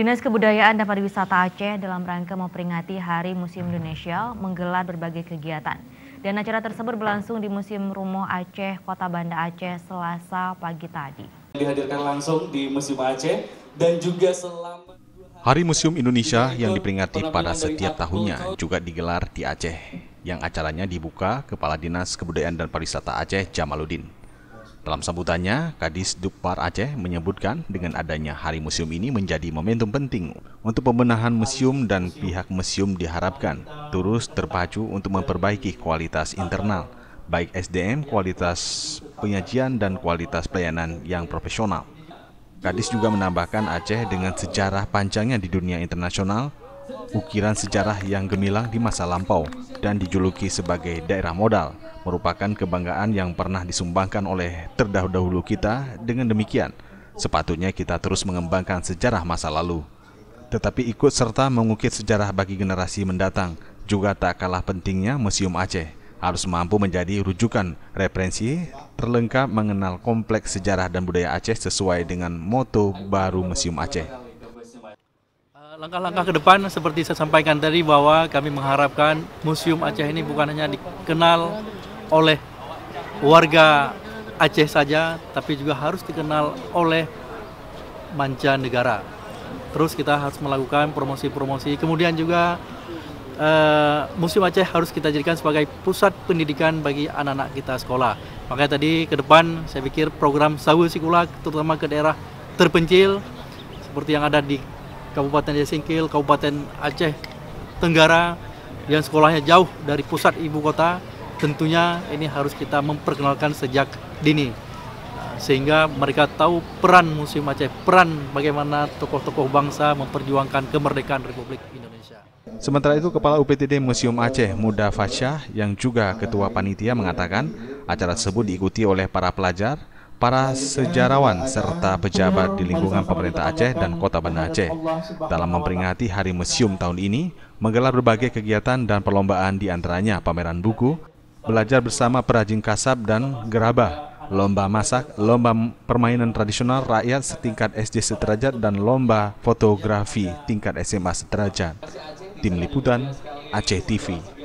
Dinas Kebudayaan dan Pariwisata Aceh dalam rangka memperingati Hari Museum Indonesia menggelar berbagai kegiatan. Dan acara tersebut berlangsung di Museum Rumah Aceh, Kota Banda Aceh, Selasa pagi tadi. Dihadirkan langsung di Museum Aceh dan juga selama... Hari Museum Indonesia yang diperingati pada setiap tahunnya juga digelar di Aceh, yang acaranya dibuka Kepala Dinas Kebudayaan dan Pariwisata Aceh Jamaluddin. Dalam sambutannya, Kadis Dukpar Aceh menyebutkan dengan adanya Hari Museum ini menjadi momentum penting untuk pembenahan museum dan pihak museum diharapkan terus terpacu untuk memperbaiki kualitas internal, baik SDM, kualitas penyajian, dan kualitas pelayanan yang profesional. Kadis juga menambahkan Aceh dengan sejarah panjangnya di dunia internasional, ukiran sejarah yang gemilang di masa lampau, dan dijuluki sebagai daerah modal – merupakan kebanggaan yang pernah disumbangkan oleh terdahulu kita. Dengan demikian, sepatutnya kita terus mengembangkan sejarah masa lalu, tetapi ikut serta mengukir sejarah bagi generasi mendatang. Juga tak kalah pentingnya Museum Aceh harus mampu menjadi rujukan referensi terlengkap mengenal kompleks sejarah dan budaya Aceh sesuai dengan moto baru Museum Aceh. Eh, langkah-langkah ke depan seperti saya sampaikan tadi bahwa kami mengharapkan Museum Aceh ini bukan hanya dikenal oleh warga Aceh saja, tapi juga harus dikenal oleh mancanegara. Terus kita harus melakukan promosi-promosi. Kemudian juga uh, Museum Aceh harus kita jadikan sebagai pusat pendidikan bagi anak-anak kita sekolah. Makanya tadi ke depan saya pikir program Sawu Sikula terutama ke daerah terpencil seperti yang ada di Kabupaten Jasingkil, Kabupaten Aceh Tenggara yang sekolahnya jauh dari pusat ibu kota tentunya ini harus kita memperkenalkan sejak dini nah, sehingga mereka tahu peran Museum Aceh, peran bagaimana tokoh-tokoh bangsa memperjuangkan kemerdekaan Republik Indonesia. Sementara itu, Kepala UPTD Museum Aceh, Muda Fasyah, yang juga Ketua Panitia mengatakan acara tersebut diikuti oleh para pelajar, para sejarawan serta pejabat di lingkungan pemerintah Aceh dan Kota Banda Aceh. Dalam memperingati Hari Museum tahun ini, menggelar berbagai kegiatan dan perlombaan di antaranya pameran buku, belajar bersama perajin kasab dan gerabah, lomba masak, lomba permainan tradisional rakyat setingkat SD seterajat dan lomba fotografi tingkat SMA seterajat. Tim Liputan, Aceh TV.